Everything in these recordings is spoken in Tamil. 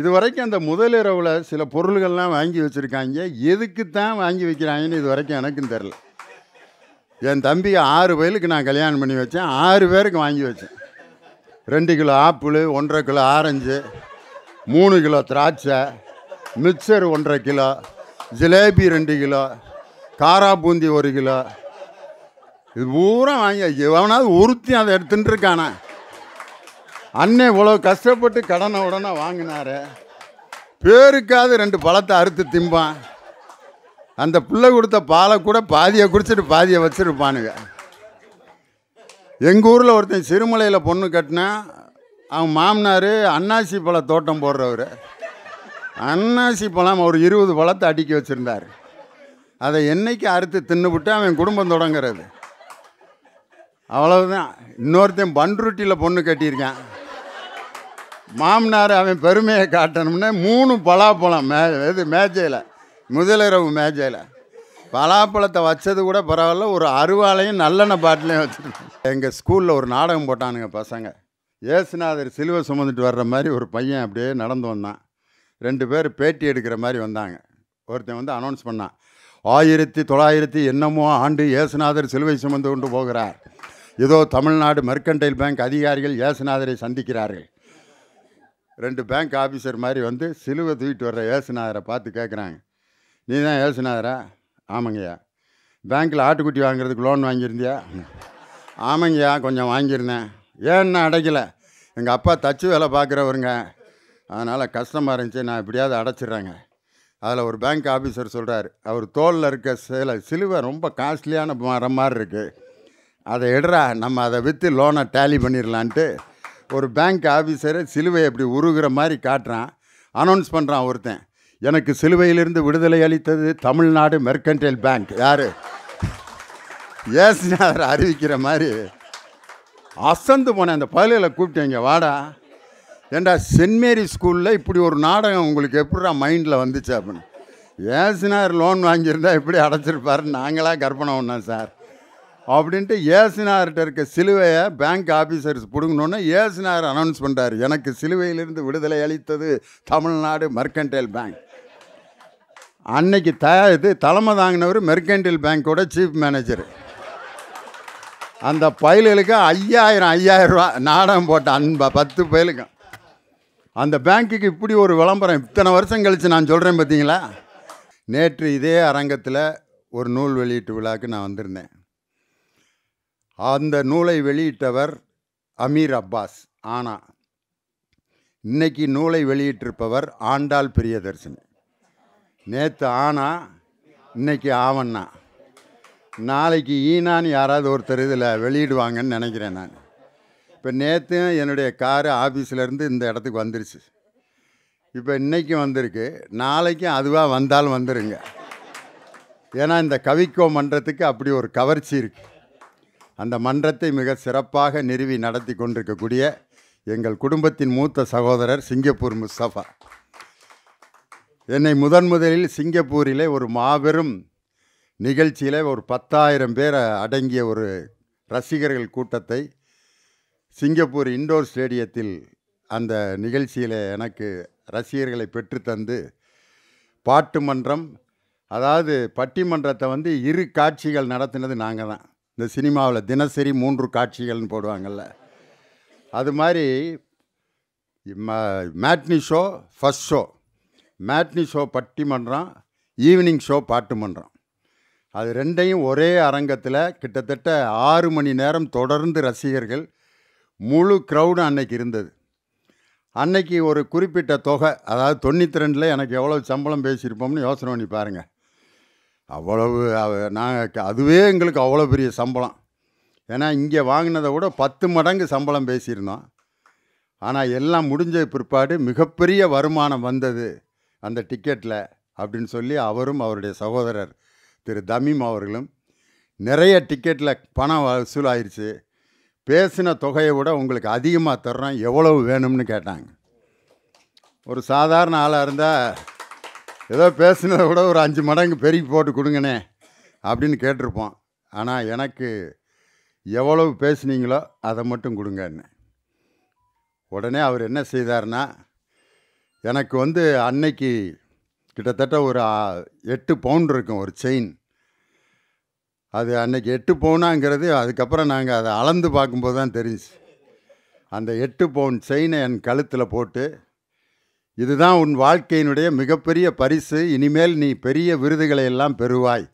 இது வரைக்கும் அந்த முதலிரவில் சில பொருள்கள்லாம் வாங்கி வச்சுருக்காங்க எதுக்கு தான் வாங்கி வைக்கிறாங்கன்னு இது வரைக்கும் எனக்கும் தெரில என் தம்பி ஆறு பேருக்கு நான் கல்யாணம் பண்ணி வச்சேன் ஆறு பேருக்கு வாங்கி வச்சேன் ரெண்டு கிலோ ஆப்பிள் ஒன்றரை கிலோ ஆரஞ்சு மூணு கிலோ திராட்சை மிக்சர் ஒன்றரை கிலோ ஜிலேபி ரெண்டு கிலோ காரா பூந்தி ஒரு கிலோ இது பூரா வாங்கி எவனாவது உறுத்தி அதை எடுத்துட்டுருக்கானே அண்ணே இவ்வளோ கஷ்டப்பட்டு கடனை உடனே வாங்கினாரு பேருக்காவது ரெண்டு பழத்தை அறுத்து திம்பான் அந்த பிள்ளை கொடுத்த பாலை கூட பாதியை குடிச்சிட்டு பாதியை வச்சுருப்பானுங்க எங்கள் ஊரில் ஒருத்தன் சிறுமலையில் பொண்ணு கட்டினா அவன் மாமனார் அன்னாசி பழ தோட்டம் போடுறவர் அன்னாசி பழம் ஒரு இருபது பழத்தை அடுக்கி வச்சுருந்தார் அதை என்றைக்கு அறுத்து தின்னுவிட்டு அவன் குடும்பம் தொடங்குறது அவ்வளவுதான் இன்னொருத்தன் பன்ருட்டியில் பொண்ணு கட்டியிருக்கேன் மாமனார் அவன் பெருமையை காட்டணும்னா மூணு பலாப்பழம் மே இது மேஜையில் முதலிரவு மேஜையில் பலாப்பழத்தை வச்சது கூட பரவாயில்ல ஒரு அருவாலையும் நல்லெண்ணெய் பாட்டிலையும் வச்சுருக்கேன் எங்கள் ஸ்கூலில் ஒரு நாடகம் போட்டானுங்க பசங்க ஏசுநாதர் சிலுவை சுமந்துட்டு வர்ற மாதிரி ஒரு பையன் அப்படியே நடந்து வந்தான் ரெண்டு பேர் பேட்டி எடுக்கிற மாதிரி வந்தாங்க ஒருத்தன் வந்து அனௌன்ஸ் பண்ணான் ஆயிரத்தி தொள்ளாயிரத்தி என்னமோ ஆண்டு ஏசுநாதர் சிலுவை சுமந்து கொண்டு போகிறார் ஏதோ தமிழ்நாடு மெர்கன்டைல் பேங்க் அதிகாரிகள் ஏசுநாதரை சந்திக்கிறார்கள் ரெண்டு பேங்க் ஆஃபீஸர் மாதிரி வந்து சிலுவை தூக்கிட்டு வர்ற ஏசுநாதரை பார்த்து கேட்குறாங்க நீ தான் ஏசுநாதரா ஆமாங்கய்யா பேங்க்கில் ஆட்டுக்குட்டி வாங்குறதுக்கு லோன் வாங்கியிருந்தியா ஆமாங்கய்யா கொஞ்சம் வாங்கியிருந்தேன் ஏன்னா அடைக்கலை எங்கள் அப்பா தச்சு வேலை பார்க்குறவருங்க அதனால் கஷ்டமாக இருந்துச்சு நான் இப்படியாவது அடைச்சிட்றாங்க அதில் ஒரு பேங்க் ஆஃபீஸர் சொல்கிறார் அவர் தோலில் இருக்க சில சிலுவை ரொம்ப காஸ்ட்லியான மரம் மாதிரி இருக்குது அதை எடுறா நம்ம அதை விற்று லோனை டேலி பண்ணிடலான்ட்டு ஒரு பேங்க் ஆஃபீஸரை சிலுவை அப்படி உருகிற மாதிரி காட்டுறான் அனௌன்ஸ் பண்ணுறான் ஒருத்தன் எனக்கு சிலுவையிலிருந்து விடுதலை அளித்தது தமிழ்நாடு மெர்கன்டைல் பேங்க் யார் ஏசுநாதர் அறிவிக்கிற மாதிரி அசந்து போனேன் அந்த பள்ளியில் கூப்பிட்டேங்க வாடா ஏண்டா சென்ட் மேரி ஸ்கூலில் இப்படி ஒரு நாடகம் உங்களுக்கு எப்படா மைண்டில் வந்துச்சு அப்படின்னு ஏசினார் லோன் வாங்கியிருந்தா எப்படி அடைச்சிருப்பாருன்னு நாங்களாக கற்பனை ஒன்றா சார் அப்படின்ட்டு ஏசுனார்கிட்ட இருக்க சிலுவையை பேங்க் ஆஃபீஸர்ஸ் பிடுங்கணுன்னு ஏசுனார் அனௌன்ஸ் பண்ணுறாரு எனக்கு சிலுவையிலிருந்து விடுதலை அளித்தது தமிழ்நாடு மெர்கன்டைல் பேங்க் அன்னைக்கு த இது தலைமை தாங்கினவர் மெர்கன்டைல் பேங்க்கோட சீஃப் மேனேஜர் அந்த பயல்களுக்கு ஐயாயிரம் ஐயாயிரம் ரூபா நாடகம் போட்ட அன்பா பத்து பயலுக்கும் அந்த பேங்க்குக்கு இப்படி ஒரு விளம்பரம் இத்தனை வருஷம் கழித்து நான் சொல்கிறேன் பார்த்தீங்களா நேற்று இதே அரங்கத்தில் ஒரு நூல் வெளியீட்டு விழாவுக்கு நான் வந்திருந்தேன் அந்த நூலை வெளியிட்டவர் அமீர் அப்பாஸ் ஆனா இன்னைக்கு நூலை வெளியிட்டிருப்பவர் ஆண்டாள் பிரியதர்ஷினி நேற்று ஆனா இன்னைக்கு ஆவண்ணா நாளைக்கு ஈனான்னு யாராவது ஒருத்தர் இதில் வெளியிடுவாங்கன்னு நினைக்கிறேன் நான் இப்போ நேற்று என்னுடைய காரு ஆஃபீஸ்லேருந்து இந்த இடத்துக்கு வந்துருச்சு இப்போ இன்றைக்கும் வந்திருக்கு நாளைக்கும் அதுவாக வந்தாலும் வந்துருங்க ஏன்னா இந்த கவிக்கோ மன்றத்துக்கு அப்படி ஒரு கவர்ச்சி இருக்குது அந்த மன்றத்தை மிக சிறப்பாக நிறுவி நடத்தி கொண்டிருக்கக்கூடிய எங்கள் குடும்பத்தின் மூத்த சகோதரர் சிங்கப்பூர் முஸ்தபா என்னை முதன் முதலில் சிங்கப்பூரிலே ஒரு மாபெரும் நிகழ்ச்சியில் ஒரு பத்தாயிரம் பேர் அடங்கிய ஒரு ரசிகர்கள் கூட்டத்தை சிங்கப்பூர் இண்டோர் ஸ்டேடியத்தில் அந்த நிகழ்ச்சியில் எனக்கு ரசிகர்களை பெற்றுத்தந்து பாட்டு மன்றம் அதாவது பட்டிமன்றத்தை வந்து இரு காட்சிகள் நடத்தினது நாங்கள் தான் இந்த சினிமாவில் தினசரி மூன்று காட்சிகள்னு போடுவாங்கள்ல அது மாதிரி matinee show first show matinee show பட்டிமன்றம் ஈவினிங் ஷோ பாட்டு மன்றம் அது ரெண்டையும் ஒரே அரங்கத்தில் கிட்டத்தட்ட ஆறு மணி நேரம் தொடர்ந்து ரசிகர்கள் முழு க்ரௌடு அன்னைக்கு இருந்தது அன்னைக்கு ஒரு குறிப்பிட்ட தொகை அதாவது தொண்ணூற்றி ரெண்டில் எனக்கு எவ்வளோ சம்பளம் பேசியிருப்போம்னு யோசனை பண்ணி பாருங்கள் அவ்வளவு நாங்கள் அதுவே எங்களுக்கு அவ்வளோ பெரிய சம்பளம் ஏன்னா இங்கே வாங்கினதை விட பத்து மடங்கு சம்பளம் பேசியிருந்தோம் ஆனால் எல்லாம் முடிஞ்ச பிற்பாடு மிகப்பெரிய வருமானம் வந்தது அந்த டிக்கெட்டில் அப்படின்னு சொல்லி அவரும் அவருடைய சகோதரர் திரு தமீம் அவர்களும் நிறைய டிக்கெட்டில் பணம் வசூலாயிருச்சு பேசின தொகையை விட உங்களுக்கு அதிகமாக தர்றோம் எவ்வளவு வேணும்னு கேட்டாங்க ஒரு சாதாரண ஆளாக இருந்தால் ஏதோ பேசினதை விட ஒரு அஞ்சு மடங்கு பெருகி போட்டு கொடுங்கண்ணே அப்படின்னு கேட்டிருப்போம் ஆனால் எனக்கு எவ்வளவு பேசுனீங்களோ அதை மட்டும் கொடுங்கன்னு உடனே அவர் என்ன செய்தார்னா எனக்கு வந்து அன்னைக்கு கிட்டத்தட்ட ஒரு எட்டு பவுண்ட் இருக்கும் ஒரு செயின் அது அன்னைக்கு எட்டு பவுனாங்கிறது அதுக்கப்புறம் நாங்கள் அதை அளந்து பார்க்கும்போது தான் தெரிஞ்சு அந்த எட்டு பவுன் செயினை என் கழுத்தில் போட்டு இதுதான் உன் வாழ்க்கையினுடைய மிகப்பெரிய பரிசு இனிமேல் நீ பெரிய விருதுகளை எல்லாம் பெறுவாய்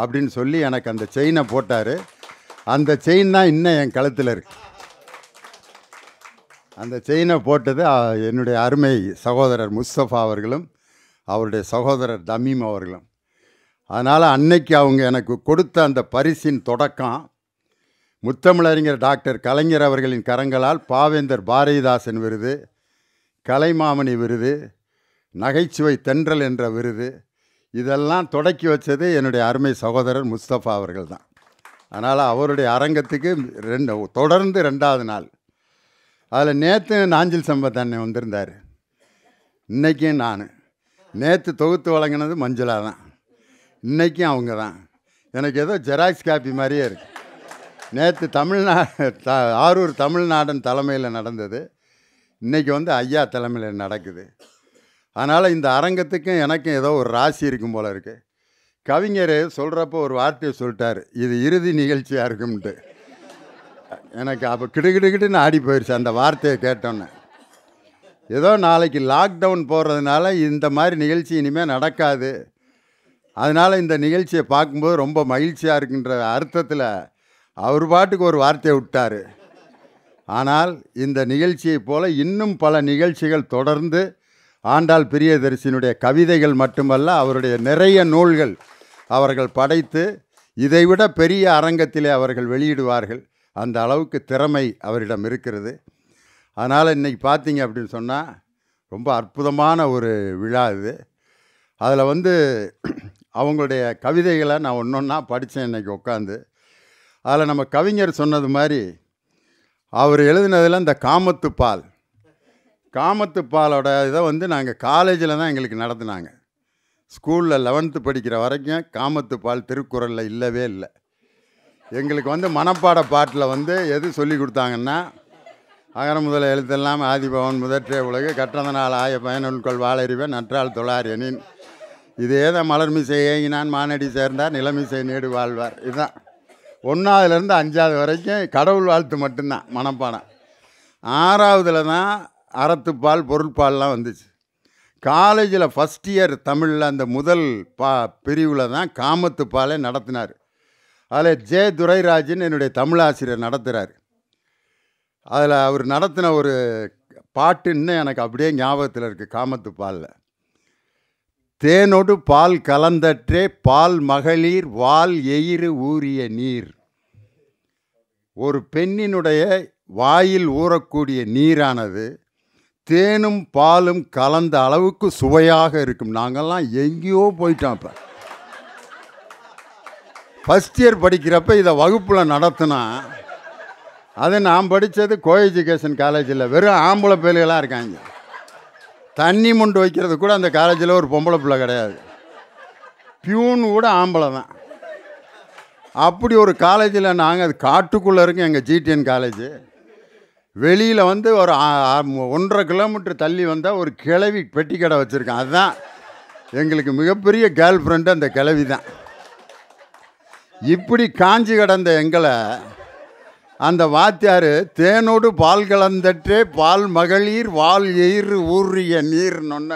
அப்படின்னு சொல்லி எனக்கு அந்த செயினை போட்டார் அந்த செயின் தான் இன்னும் என் கழுத்தில் இருக்கு அந்த செயினை போட்டது என்னுடைய அருமை சகோதரர் முஸ்தபா அவர்களும் அவருடைய சகோதரர் தமீம் அவர்களும் அதனால் அன்னைக்கு அவங்க எனக்கு கொடுத்த அந்த பரிசின் தொடக்கம் முத்தமிழறிஞர் டாக்டர் கலைஞர் அவர்களின் கரங்களால் பாவேந்தர் பாரதிதாசன் விருது கலைமாமணி விருது நகைச்சுவை தென்றல் என்ற விருது இதெல்லாம் தொடக்கி வச்சது என்னுடைய அருமை சகோதரர் முஸ்தபா அவர்கள் தான் அதனால் அவருடைய அரங்கத்துக்கு ரெண்டு தொடர்ந்து ரெண்டாவது நாள் அதில் நேற்று நாஞ்சில் சம்பத் அண்ணன் வந்திருந்தார் இன்றைக்கும் நான் நேற்று தொகுத்து வழங்கினது மஞ்சளா தான் இன்றைக்கும் அவங்க தான் எனக்கு ஏதோ ஜெராக்ஸ் காப்பி மாதிரியே இருக்குது நேற்று தமிழ்நா ஆரூர் தமிழ்நாடன் தலைமையில் நடந்தது இன்றைக்கி வந்து ஐயா தலைமையில் நடக்குது அதனால் இந்த அரங்கத்துக்கும் எனக்கும் ஏதோ ஒரு ராசி இருக்கும் போல் இருக்குது கவிஞர் சொல்கிறப்போ ஒரு வார்த்தையை சொல்லிட்டார் இது இறுதி நிகழ்ச்சியாக இருக்கும்ட்டு எனக்கு அப்போ கிடுகிடுகிட்டுன்னு ஆடி போயிடுச்சு அந்த வார்த்தையை கேட்டோன்னே ஏதோ நாளைக்கு லாக்டவுன் போடுறதுனால இந்த மாதிரி நிகழ்ச்சி இனிமேல் நடக்காது அதனால் இந்த நிகழ்ச்சியை பார்க்கும்போது ரொம்ப மகிழ்ச்சியாக இருக்குன்ற அர்த்தத்தில் அவர் பாட்டுக்கு ஒரு வார்த்தையை விட்டார் ஆனால் இந்த நிகழ்ச்சியைப் போல இன்னும் பல நிகழ்ச்சிகள் தொடர்ந்து ஆண்டாள் பிரியதரிசினுடைய கவிதைகள் மட்டுமல்ல அவருடைய நிறைய நூல்கள் அவர்கள் படைத்து இதைவிட பெரிய அரங்கத்திலே அவர்கள் வெளியிடுவார்கள் அந்த அளவுக்கு திறமை அவரிடம் இருக்கிறது அதனால் இன்றைக்கி பார்த்தீங்க அப்படின்னு சொன்னால் ரொம்ப அற்புதமான ஒரு விழா இது அதில் வந்து அவங்களுடைய கவிதைகளை நான் ஒன்று ஒன்றா படித்தேன் இன்றைக்கி உட்காந்து அதில் நம்ம கவிஞர் சொன்னது மாதிரி அவர் எழுதினதில் இந்த காமத்துப்பால் காமத்துப்பாலோட இதை வந்து நாங்கள் காலேஜில் தான் எங்களுக்கு நடத்தினாங்க ஸ்கூலில் லெவன்த்து படிக்கிற வரைக்கும் காமத்துப்பால் திருக்குறளில் இல்லவே இல்லை எங்களுக்கு வந்து மனப்பாட பாட்டில் வந்து எது சொல்லி கொடுத்தாங்கன்னா அகர முதல எழுத்தெல்லாம் ஆதிபவன் முதற்றே உலகு கற்றந்த நாள் ஆய பயனுள்கொள் வாழறிவன் நற்றால் தொழாரியனின் இதே தான் மலர்மிசை ஏங்கினான் மானடி சேர்ந்தார் நிலமிசை நேடு வாழ்வார் இதுதான் ஒன்றாவதுலேருந்து அஞ்சாவது வரைக்கும் கடவுள் வாழ்த்து மட்டும்தான் மனப்பானம் ஆறாவதில் தான் அறத்துப்பால் பொருட்பால்லாம் வந்துச்சு காலேஜில் ஃபஸ்ட் இயர் தமிழில் அந்த முதல் பா பிரிவில் தான் காமத்துப்பாலை நடத்தினார் அதில் ஜே துரைராஜன் என்னுடைய தமிழாசிரியர் நடத்துகிறார் அதில் அவர் நடத்தின ஒரு பாட்டுன்னு எனக்கு அப்படியே ஞாபகத்தில் இருக்குது காமத்துப்பாலில் தேனொடு பால் கலந்தற்றே பால் மகளிர் வால் எயிறு ஊறிய நீர் ஒரு பெண்ணினுடைய வாயில் ஊறக்கூடிய நீரானது தேனும் பாலும் கலந்த அளவுக்கு சுவையாக இருக்கும் நாங்கள்லாம் எங்கேயோ போயிட்டோம் இப்போ ஃபஸ்ட் இயர் படிக்கிறப்ப இதை வகுப்பில் நடத்தினா அதை நான் படித்தது கோ எஜுகேஷன் காலேஜில் வெறும் ஆம்பளை பிள்ளைகளாக இருக்காங்க தண்ணி முண்டு வைக்கிறது கூட அந்த காலேஜில் ஒரு பொம்பளை பிள்ளை கிடையாது பியூன் கூட ஆம்பளை தான் அப்படி ஒரு காலேஜில் நாங்கள் அது காட்டுக்குள்ளே இருக்கோம் எங்கள் ஜிடிஎன் காலேஜு வெளியில் வந்து ஒரு ஒன்றரை கிலோமீட்டர் தள்ளி வந்தால் ஒரு கிளவி பெட்டி கடை வச்சுருக்கேன் அதுதான் எங்களுக்கு மிகப்பெரிய கேர்ள் ஃப்ரெண்டு அந்த கிளவி தான் இப்படி காஞ்சி கடந்த எங்களை அந்த வாத்தியார் தேனோடு பால் கலந்தற்றே பால் மகளிர் வால் எயிறு ஊறிய நீர்னொன்ன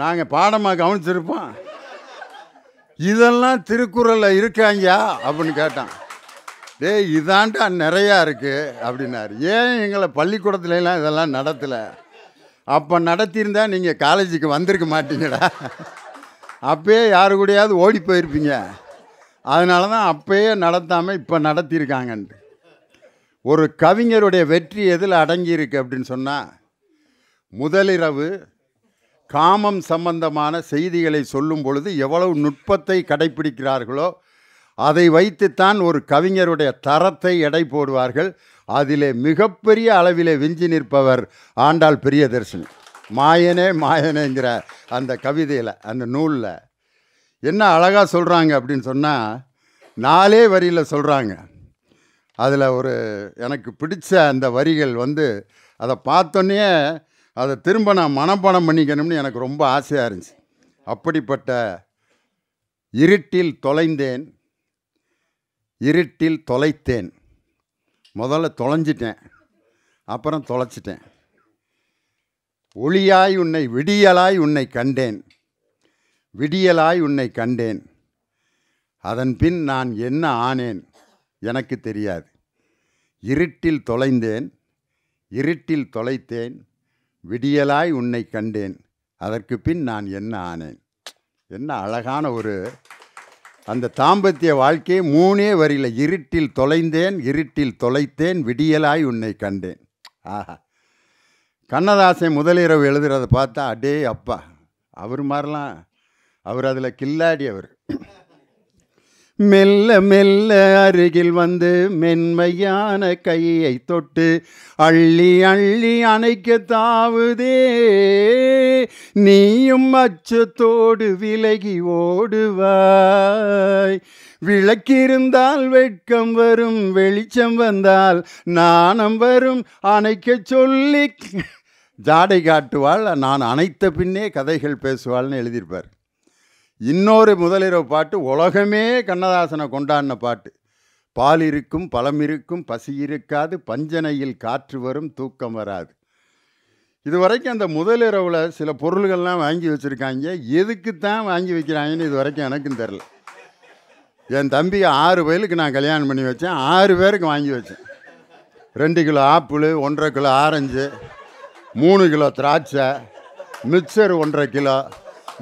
நாங்கள் பாடமாக கவனிச்சிருப்போம் இதெல்லாம் திருக்குறளில் இருக்காங்கயா அப்படின்னு கேட்டான் டே இதாண்டா நிறையா இருக்குது அப்படின்னாரு ஏன் எங்களை பள்ளிக்கூடத்துலலாம் இதெல்லாம் நடத்தலை அப்போ நடத்தியிருந்தால் நீங்கள் காலேஜுக்கு வந்திருக்க மாட்டீங்கடா அப்பயே யாரு கூடயாவது ஓடி போயிருப்பீங்க அதனால தான் அப்பயே நடத்தாமல் இப்போ நடத்தியிருக்காங்கன்ட்டு ஒரு கவிஞருடைய வெற்றி எதில் அடங்கியிருக்கு அப்படின்னு சொன்னால் முதலிரவு காமம் சம்பந்தமான செய்திகளை சொல்லும் பொழுது எவ்வளவு நுட்பத்தை கடைபிடிக்கிறார்களோ அதை வைத்துத்தான் ஒரு கவிஞருடைய தரத்தை எடை போடுவார்கள் அதிலே மிகப்பெரிய அளவிலே விஞ்சி நிற்பவர் ஆண்டாள் பிரியதர்ஷினி மாயனே மாயனேங்கிற அந்த கவிதையில் அந்த நூலில் என்ன அழகாக சொல்கிறாங்க அப்படின்னு சொன்னால் நாலே வரியில் சொல்கிறாங்க அதில் ஒரு எனக்கு பிடிச்ச அந்த வரிகள் வந்து அதை பார்த்தோன்னே அதை திரும்ப நான் மனப்பணம் பண்ணிக்கணும்னு எனக்கு ரொம்ப ஆசையாக இருந்துச்சு அப்படிப்பட்ட இருட்டில் தொலைந்தேன் இருட்டில் தொலைத்தேன் முதல்ல தொலைஞ்சிட்டேன் அப்புறம் தொலைச்சிட்டேன் ஒளியாய் உன்னை விடியலாய் உன்னை கண்டேன் விடியலாய் உன்னை கண்டேன் அதன் பின் நான் என்ன ஆனேன் எனக்கு தெரியாது இருட்டில் தொலைந்தேன் இருட்டில் தொலைத்தேன் விடியலாய் உன்னை கண்டேன் அதற்கு பின் நான் என்ன ஆனேன் என்ன அழகான ஒரு அந்த தாம்பத்திய வாழ்க்கையை மூணே வரியில் இருட்டில் தொலைந்தேன் இருட்டில் தொலைத்தேன் விடியலாய் உன்னை கண்டேன் ஆஹா கண்ணதாசன் முதலிரவு எழுதுறதை பார்த்தா அடே அப்பா அவர் மாதிரிலாம் அவர் அதில் கில்லாடி அவர் மெல்ல மெல்ல அருகில் வந்து மென்மையான கையை தொட்டு அள்ளி அள்ளி அணைக்க தாவுதே நீயும் அச்சத்தோடு விலகி ஓடுவாய் விளக்கிருந்தால் வெட்கம் வரும் வெளிச்சம் வந்தால் நாணம் வரும் அணைக்க சொல்லி ஜாடை காட்டுவாள் நான் அணைத்த பின்னே கதைகள் பேசுவாள்னு எழுதியிருப்பார் இன்னொரு முதலிரவு பாட்டு உலகமே கண்ணதாசனை கொண்டாடின பாட்டு பால் இருக்கும் பழம் இருக்கும் பசி இருக்காது பஞ்சனையில் காற்று வரும் தூக்கம் வராது இது வரைக்கும் அந்த முதலிரவில் சில பொருள்கள்லாம் வாங்கி வச்சுருக்காங்க எதுக்கு தான் வாங்கி வைக்கிறாங்கன்னு இது வரைக்கும் எனக்கும் தெரில என் தம்பி ஆறு பேருக்கு நான் கல்யாணம் பண்ணி வச்சேன் ஆறு பேருக்கு வாங்கி வச்சேன் ரெண்டு கிலோ ஆப்பிள் ஒன்றரை கிலோ ஆரஞ்சு மூணு கிலோ திராட்சை மிக்சர் ஒன்றரை கிலோ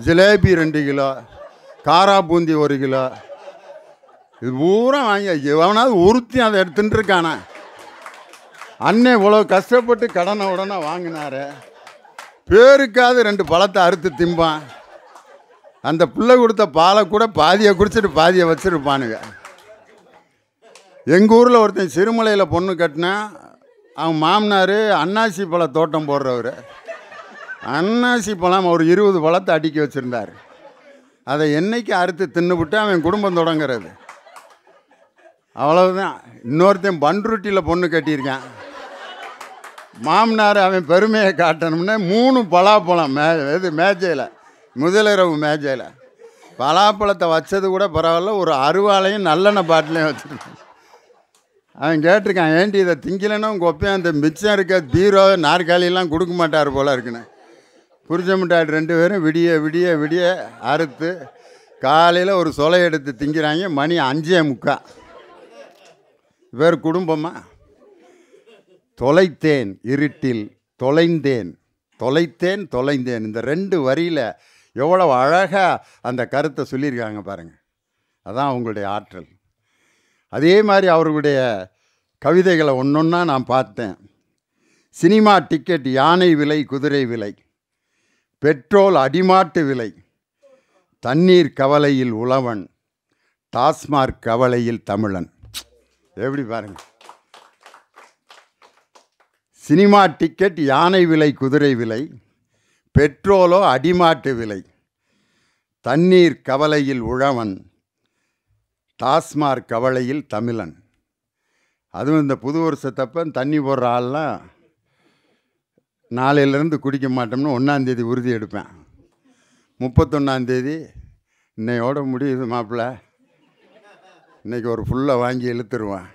ஜிலேபி ரெண்டு கிலோ காரா பூந்தி ஒரு கிலோ இது பூரா வாங்கி எவனாவது உறுத்தி அதை எடுத்துட்டு இருக்கானே அண்ணன் இவ்வளோ கஷ்டப்பட்டு கடனை உடனே வாங்கினாரு பேருக்காவது ரெண்டு பழத்தை அறுத்து திம்பான் அந்த பிள்ளை கொடுத்த பாலை கூட பாதியை குடிச்சிட்டு பாதியை வச்சுருப்பானுங்க எங்கள் ஊரில் ஒருத்தன் சிறுமலையில் பொண்ணு கட்டினேன் அவன் மாமனார் அன்னாசி பழ தோட்டம் போடுறவர் அன்னாசி பழம் ஒரு இருபது பழத்தை அடுக்கி வச்சுருந்தார் அதை என்னைக்கு அறுத்து தின்னுவிட்டு அவன் குடும்பம் தொடங்குறது அவ்வளவுதான் இன்னொருத்தன் பன்ருட்டியில் பொண்ணு கட்டியிருக்கான் மாமனார் அவன் பெருமையை காட்டணும்னா மூணு பலாப்பழம் மே இது மேஜையில் முதலிரவு மேஜையில் பலாப்பழத்தை வச்சது கூட பரவாயில்ல ஒரு அருவாலையும் நல்லெண்ணெய் பாட்டிலையும் வச்சுருக்கேன் அவன் கேட்டிருக்கான் ஏன்டி இதை திங்கலைன்னா உங்கள் ஒப்பையும் அந்த மிச்சம் இருக்க பீரோ நாற்காலியெல்லாம் கொடுக்க மாட்டார் போல இருக்குன்னு புருஷமிட்டாடு ரெண்டு பேரும் விடிய விடிய விடிய அறுத்து காலையில் ஒரு சொலை எடுத்து திங்கிறாங்க மணி அஞ்சே முக்கா வேறு குடும்பமாக தொலைத்தேன் இருட்டில் தொலைந்தேன் தொலைத்தேன் தொலைந்தேன் இந்த ரெண்டு வரியில் எவ்வளோ அழகாக அந்த கருத்தை சொல்லியிருக்காங்க பாருங்கள் அதான் அவங்களுடைய ஆற்றல் அதே மாதிரி அவர்களுடைய கவிதைகளை ஒன்று ஒன்றா நான் பார்த்தேன் சினிமா டிக்கெட் யானை விலை குதிரை விலை பெட்ரோல் அடிமாட்டு விலை தண்ணீர் கவலையில் உழவன் டாஸ்மார்க் கவலையில் தமிழன் எப்படி பாருங்க சினிமா டிக்கெட் யானை விலை குதிரை விலை பெட்ரோலோ அடிமாட்டு விலை தண்ணீர் கவலையில் உழவன் டாஸ்மார்க் கவலையில் தமிழன் அதுவும் இந்த புது வருஷத்தப்ப தண்ணி போடுற ஆள்லாம் நாளையிலேருந்து குடிக்க மாட்டோம்னு ஒன்றாந்தேதி உறுதி எடுப்பேன் முப்பத்தொன்னாந்தேதி இன்னையோட முடியுது மாப்பிள்ள இன்றைக்கி ஒரு ஃபுல்லாக வாங்கி இழுத்துருவேன்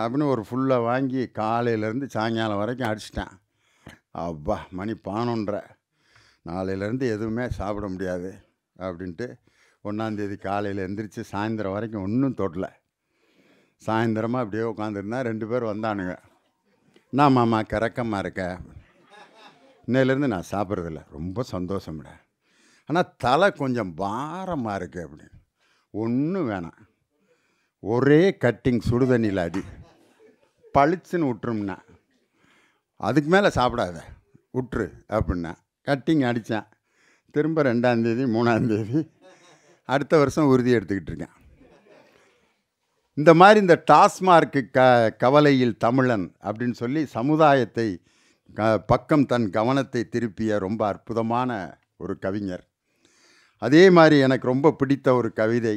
அப்படின்னு ஒரு ஃபுல்லாக வாங்கி காலையிலேருந்து சாயங்காலம் வரைக்கும் அடிச்சிட்டேன் அப்பா மணி பானோன்ற நாளையிலேருந்து எதுவுமே சாப்பிட முடியாது அப்படின்ட்டு ஒன்றாந்தேதி காலையில் எழுந்திரிச்சு சாயந்தரம் வரைக்கும் ஒன்றும் தொட்டல சாயந்தரமாக அப்படியே உட்காந்துருந்தா ரெண்டு பேர் வந்தானுங்க நான் மாமா கிறக்கமாக இருக்கேன் இன்னையிலேருந்து நான் சாப்பிட்றதில்ல ரொம்ப சந்தோஷம்டா ஆனால் தலை கொஞ்சம் பாரமாக இருக்குது அப்படின்னு ஒன்றும் வேணாம் ஒரே கட்டிங் சுடுதண்ணியில் அடி பளிச்சுன்னு விட்டுரும்னா அதுக்கு மேலே சாப்பிடாத விட்டுரு அப்படின்னா கட்டிங் அடித்தேன் திரும்ப ரெண்டாந்தேதி மூணாந்தேதி அடுத்த வருஷம் உறுதி எடுத்துக்கிட்டு இருக்கேன் இந்த மாதிரி இந்த டாஸ்மார்க்கு க கவலையில் தமிழன் அப்படின்னு சொல்லி சமுதாயத்தை க பக்கம் தன் கவனத்தை திருப்பிய ரொம்ப அற்புதமான ஒரு கவிஞர் அதே மாதிரி எனக்கு ரொம்ப பிடித்த ஒரு கவிதை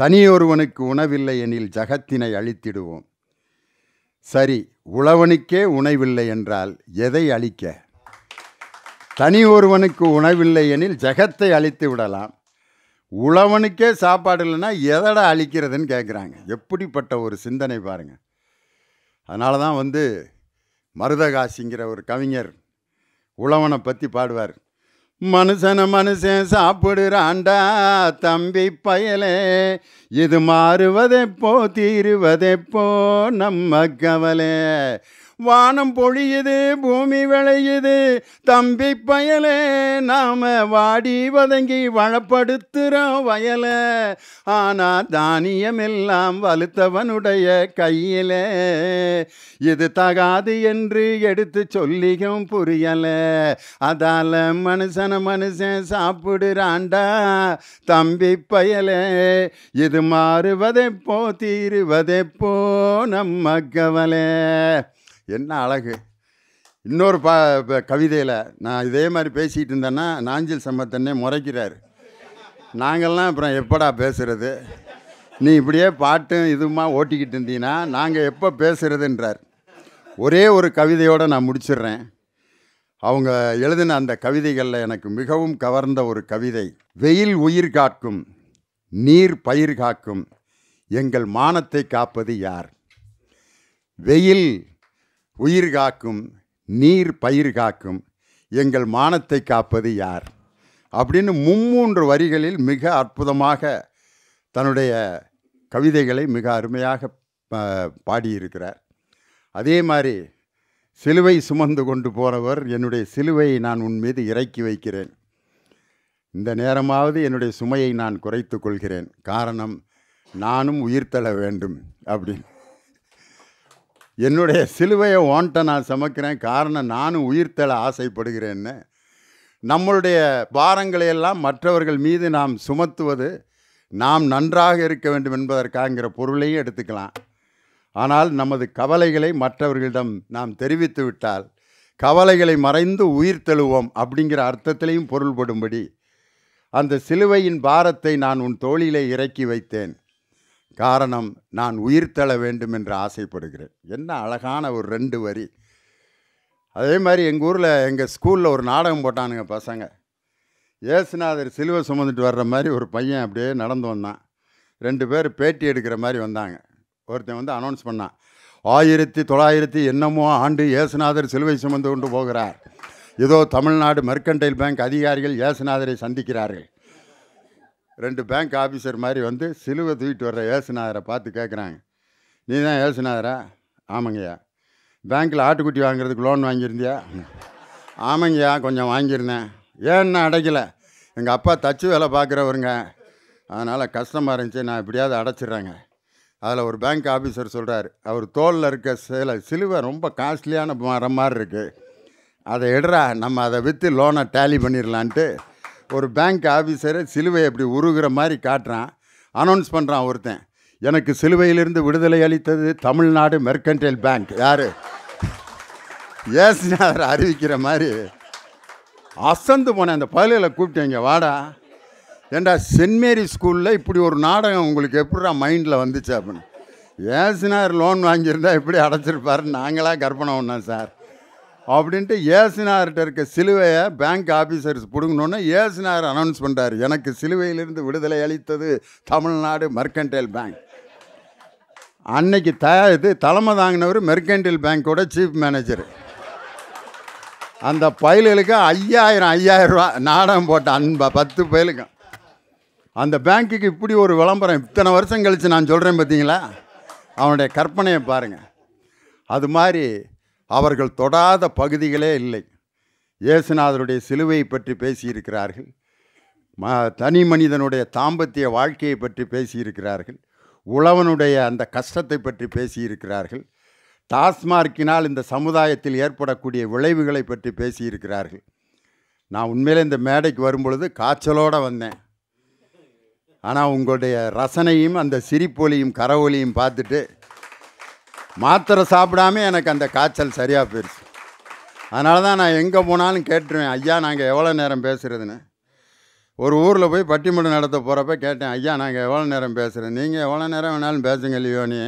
தனியொருவனுக்கு உணவில்லை எனில் ஜகத்தினை அழித்திடுவோம் சரி உழவனுக்கே உணவில்லை என்றால் எதை அழிக்க தனி ஒருவனுக்கு உணவில்லை எனில் ஜகத்தை அழித்து விடலாம் உழவனுக்கே சாப்பாடு இல்லைன்னா எதடா அழிக்கிறதுன்னு கேட்குறாங்க எப்படிப்பட்ட ஒரு சிந்தனை பாருங்கள் அதனால தான் வந்து மருதகாசிங்கிற ஒரு கவிஞர் உழவனை பற்றி பாடுவார் மனுஷனை மனுஷன் சாப்பிடுறாண்டா தம்பி பயலே இது மாறுவதைப்போ தீருவதெப்போ நம்ம கவலை வானம் பொழியுது பூமி விளையுது தம்பி பயலே நாம வாடி வதங்கி வயல வயலை ஆனால் தானியமெல்லாம் வலுத்தவனுடைய கையிலே இது தகாது என்று எடுத்து சொல்லியும் புரியலை அதால மனுஷன மனுஷன் சாப்பிடுறாண்டா தம்பி பயலே இது மாறுவதைப்போ தீருவதைப்போ நம்ம கவலை என்ன அழகு இன்னொரு பா கவிதையில் நான் இதே மாதிரி பேசிகிட்டு இருந்தேன்னா நாஞ்சில் சம்பத்தன்னே முறைக்கிறார் நாங்கள்லாம் அப்புறம் எப்படா பேசுகிறது நீ இப்படியே பாட்டும் இதுமா ஓட்டிக்கிட்டு இருந்தீங்கன்னா நாங்கள் எப்போ பேசுகிறதுன்றார் ஒரே ஒரு கவிதையோடு நான் முடிச்சிடுறேன் அவங்க எழுதின அந்த கவிதைகளில் எனக்கு மிகவும் கவர்ந்த ஒரு கவிதை வெயில் உயிர் காக்கும் நீர் பயிர் காக்கும் எங்கள் மானத்தை காப்பது யார் வெயில் உயிர் காக்கும் நீர் பயிர் காக்கும் எங்கள் மானத்தை காப்பது யார் அப்படின்னு மும்மூன்று வரிகளில் மிக அற்புதமாக தன்னுடைய கவிதைகளை மிக அருமையாக பாடியிருக்கிறார் அதே மாதிரி சிலுவை சுமந்து கொண்டு போனவர் என்னுடைய சிலுவையை நான் உன் மீது இறக்கி வைக்கிறேன் இந்த நேரமாவது என்னுடைய சுமையை நான் குறைத்து கொள்கிறேன் காரணம் நானும் உயிர்த்தள வேண்டும் அப்படின்னு என்னுடைய சிலுவையை ஓன்ட்ட நான் சமைக்கிறேன் காரணம் நானும் உயிர்த்தல ஆசைப்படுகிறேன்னு நம்மளுடைய பாரங்களை எல்லாம் மற்றவர்கள் மீது நாம் சுமத்துவது நாம் நன்றாக இருக்க வேண்டும் என்பதற்காகங்கிற பொருளையும் எடுத்துக்கலாம் ஆனால் நமது கவலைகளை மற்றவர்களிடம் நாம் தெரிவித்து விட்டால் கவலைகளை மறைந்து உயிர் தெழுவோம் அப்படிங்கிற அர்த்தத்திலையும் பொருள்படும்படி அந்த சிலுவையின் பாரத்தை நான் உன் தோழிலே இறக்கி வைத்தேன் காரணம் நான் உயிர் தள வேண்டும் என்று ஆசைப்படுகிறேன் என்ன அழகான ஒரு ரெண்டு வரி அதே மாதிரி எங்கள் ஊரில் எங்கள் ஸ்கூலில் ஒரு நாடகம் போட்டானுங்க பசங்க ஏசுநாதர் சிலுவை சுமந்துட்டு வர்ற மாதிரி ஒரு பையன் அப்படியே நடந்து வந்தான் ரெண்டு பேர் பேட்டி எடுக்கிற மாதிரி வந்தாங்க ஒருத்தன் வந்து அனௌன்ஸ் பண்ணான் ஆயிரத்தி தொள்ளாயிரத்தி என்னமோ ஆண்டு ஏசுநாதர் சிலுவை சுமந்து கொண்டு போகிறார் இதோ தமிழ்நாடு மெர்கன்டைல் பேங்க் அதிகாரிகள் ஏசுநாதரை சந்திக்கிறார்கள் ரெண்டு பேங்க் ஆஃபீஸர் மாதிரி வந்து சிலுவை தூக்கிட்டு வர்ற ஏசுநாதரை பார்த்து கேட்குறாங்க நீ தான் ஏசுநாதரா ஆமாங்கய்யா பேங்க்கில் ஆட்டுக்குட்டி வாங்குறதுக்கு லோன் வாங்கியிருந்தியா ஆமாங்கய்யா கொஞ்சம் வாங்கியிருந்தேன் ஏன்னா அடைக்கலை எங்கள் அப்பா தச்சு வேலை பார்க்குறவருங்க அதனால் கஷ்டமாக இருந்துச்சு நான் இப்படியாவது அடைச்சிட்றேங்க அதில் ஒரு பேங்க் ஆஃபீஸர் சொல்கிறார் அவர் தோலில் இருக்க சில சிலுவை ரொம்ப காஸ்ட்லியான மரம் மாதிரி இருக்குது அதை எடுறா நம்ம அதை விற்று லோனை டேலி பண்ணிடலான்ட்டு ஒரு பேங்க் ஆஃபீஸரை சிலுவை அப்படி உருகிற மாதிரி காட்டுறான் அனௌன்ஸ் பண்ணுறான் ஒருத்தன் எனக்கு சிலுவையிலிருந்து விடுதலை அளித்தது தமிழ்நாடு மெர்கன்டைல் பேங்க் யார் ஏசுநாதர் அறிவிக்கிற மாதிரி அசந்து போனேன் அந்த பகலில் கூப்பிட்டேன் வாடா ஏண்டா சென்ட் மேரி ஸ்கூலில் இப்படி ஒரு நாடகம் உங்களுக்கு எப்படிடா மைண்டில் வந்துச்சு அப்படின்னு ஏசுனார் லோன் வாங்கியிருந்தா எப்படி அடைச்சிருப்பாருன்னு நாங்களாக கற்பனை ஒன்றா சார் அப்படின்ட்டு ஏசுனார்கிட்ட இருக்க சிலுவையை பேங்க் ஆஃபீஸர்ஸ் பிடுங்கணுன்னு ஏசினார் அனௌன்ஸ் பண்ணுறார் எனக்கு சிலுவையிலிருந்து விடுதலை அளித்தது தமிழ்நாடு மெர்கன்டைல் பேங்க் அன்னைக்கு த இது தலைமை தாங்கினவர் மெர்கன்டைல் பேங்க்கோட சீஃப் மேனேஜர் அந்த பயலுக்கு ஐயாயிரம் ஐயாயிரம் ரூபா நாடகம் போட்ட அன்பா பத்து பயலுக்கும் அந்த பேங்க்குக்கு இப்படி ஒரு விளம்பரம் இத்தனை வருஷம் கழித்து நான் சொல்கிறேன் பார்த்தீங்களா அவனுடைய கற்பனையை பாருங்கள் அது மாதிரி அவர்கள் தொடாத பகுதிகளே இல்லை இயேசுநாதருடைய சிலுவை பற்றி பேசியிருக்கிறார்கள் ம தனி மனிதனுடைய தாம்பத்திய வாழ்க்கையை பற்றி பேசியிருக்கிறார்கள் உழவனுடைய அந்த கஷ்டத்தை பற்றி பேசியிருக்கிறார்கள் டாஸ்மார்க்கினால் இந்த சமுதாயத்தில் ஏற்படக்கூடிய விளைவுகளை பற்றி பேசியிருக்கிறார்கள் நான் உண்மையிலே இந்த மேடைக்கு வரும்பொழுது காய்ச்சலோடு வந்தேன் ஆனால் உங்களுடைய ரசனையும் அந்த சிரிப்பொலியும் கரவொலியும் பார்த்துட்டு மாத்திரை சாப்பிடாம எனக்கு அந்த காய்ச்சல் சரியாக போயிடுச்சு அதனால தான் நான் எங்கே போனாலும் கேட்டுருவேன் ஐயா நாங்கள் எவ்வளோ நேரம் பேசுகிறதுன்னு ஒரு ஊரில் போய் பட்டிமன்றம் நடத்த போகிறப்ப கேட்டேன் ஐயா நாங்கள் எவ்வளோ நேரம் பேசுகிறேன் நீங்கள் எவ்வளோ நேரம் வேணாலும் பேசுங்க இல்லையோனே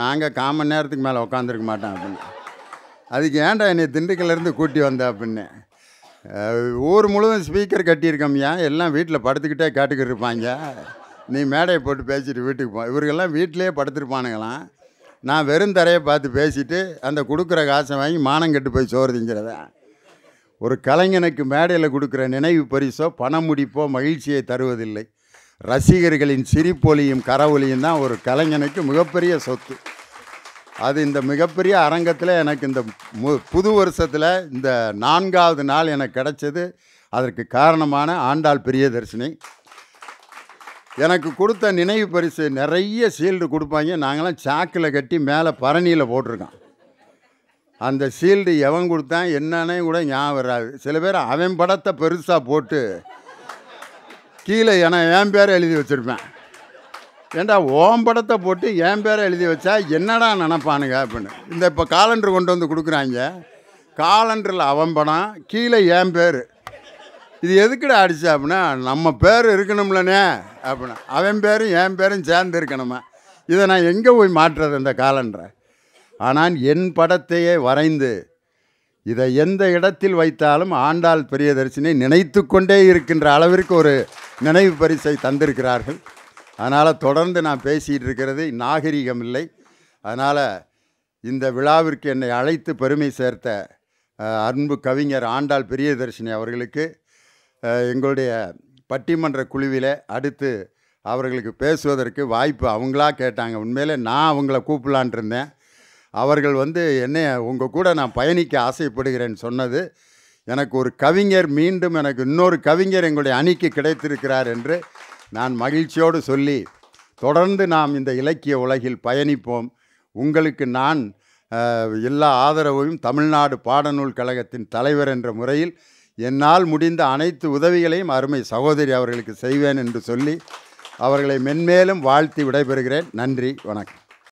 நாங்கள் காமன் நேரத்துக்கு மேலே உட்காந்துருக்க மாட்டோம் அப்படின்னு அதுக்கு ஏன்டா என்னை திண்டுக்கல்லேருந்து கூட்டி வந்த அப்படின்னு ஊர் முழுவதும் ஸ்பீக்கர் கட்டியிருக்கோம்யா எல்லாம் வீட்டில் படுத்துக்கிட்டே கேட்டுக்கிட்டு இருப்பாங்க நீ மேடையை போட்டு பேசிட்டு வீட்டுக்கு போ இவருக்கெல்லாம் வீட்டிலே படுத்துருப்பானுங்களாம் நான் வெறும் தரையை பார்த்து பேசிட்டு அந்த கொடுக்குற காசை வாங்கி மானம் கெட்டு போய் சோறு திங்கிறதான் ஒரு கலைஞனுக்கு மேடையில் கொடுக்குற நினைவு பரிசோ பணம் முடிப்போ மகிழ்ச்சியை தருவதில்லை ரசிகர்களின் சிரிப்பொலியும் கரவொலியும் தான் ஒரு கலைஞனுக்கு மிகப்பெரிய சொத்து அது இந்த மிகப்பெரிய அரங்கத்தில் எனக்கு இந்த மு புது வருஷத்தில் இந்த நான்காவது நாள் எனக்கு கிடச்சது அதற்கு காரணமான ஆண்டாள் பிரியதர்ஷினி எனக்கு கொடுத்த நினைவு பரிசு நிறைய சீல்டு கொடுப்பாங்க நாங்களாம் சாக்கில் கட்டி மேலே பரணியில் போட்டிருக்கோம் அந்த சீல்டு எவன் கொடுத்தான் என்னன்னே கூட ஞாபகம் வராது சில பேர் அவன் படத்தை பெருசாக போட்டு கீழே என என் பேரை எழுதி வச்சுருப்பேன் ஏண்டா ஓம் படத்தை போட்டு என் பேரை எழுதி வச்சா என்னடா நினப்பானுங்க அப்படின்னு இந்த இப்போ காலண்டர் கொண்டு வந்து கொடுக்குறாங்க காலண்டரில் அவன் படம் கீழே என் பேர் இது எதுக்குடா அடிச்சு அப்படின்னா நம்ம பேர் இருக்கணும்லனே அப்படின்னா அவன் பேரும் என் பேரும் சேர்ந்து இருக்கணுமா இதை நான் எங்கே போய் மாற்றுறது இந்த காலன்ற ஆனால் என் படத்தையே வரைந்து இதை எந்த இடத்தில் வைத்தாலும் ஆண்டாள் பெரியதர்சினை நினைத்து கொண்டே இருக்கின்ற அளவிற்கு ஒரு நினைவு பரிசை தந்திருக்கிறார்கள் அதனால் தொடர்ந்து நான் பேசிகிட்டு இருக்கிறது நாகரிகம் இல்லை அதனால் இந்த விழாவிற்கு என்னை அழைத்து பெருமை சேர்த்த அன்பு கவிஞர் ஆண்டாள் பெரியதர்ஷினி அவர்களுக்கு எங்களுடைய பட்டிமன்ற குழுவில் அடுத்து அவர்களுக்கு பேசுவதற்கு வாய்ப்பு அவங்களா கேட்டாங்க உண்மையிலே நான் அவங்கள கூப்பிடலான் இருந்தேன் அவர்கள் வந்து என்னை உங்கள் கூட நான் பயணிக்க ஆசைப்படுகிறேன்னு சொன்னது எனக்கு ஒரு கவிஞர் மீண்டும் எனக்கு இன்னொரு கவிஞர் எங்களுடைய அணிக்கு கிடைத்திருக்கிறார் என்று நான் மகிழ்ச்சியோடு சொல்லி தொடர்ந்து நாம் இந்த இலக்கிய உலகில் பயணிப்போம் உங்களுக்கு நான் எல்லா ஆதரவையும் தமிழ்நாடு பாடநூல் கழகத்தின் தலைவர் என்ற முறையில் என்னால் முடிந்த அனைத்து உதவிகளையும் அருமை சகோதரி அவர்களுக்கு செய்வேன் என்று சொல்லி அவர்களை மென்மேலும் வாழ்த்தி விடைபெறுகிறேன் நன்றி வணக்கம்